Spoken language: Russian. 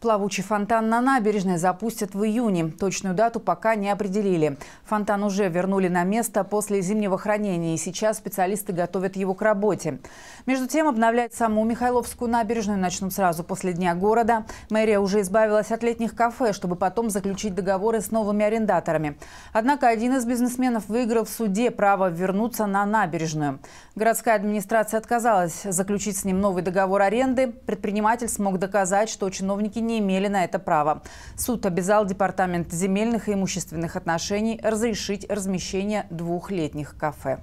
Плавучий фонтан на набережной запустят в июне. Точную дату пока не определили. Фонтан уже вернули на место после зимнего хранения, и сейчас специалисты готовят его к работе. Между тем, обновлять саму Михайловскую набережную начнут сразу после Дня города. Мэрия уже избавилась от летних кафе, чтобы потом заключить договоры с новыми арендаторами. Однако один из бизнесменов выиграл в суде право вернуться на набережную. Городская администрация отказалась заключить с ним новый договор аренды. Предприниматель смог доказать, что чиновники не имели на это права. Суд обязал Департамент земельных и имущественных отношений разрешить размещение двухлетних кафе.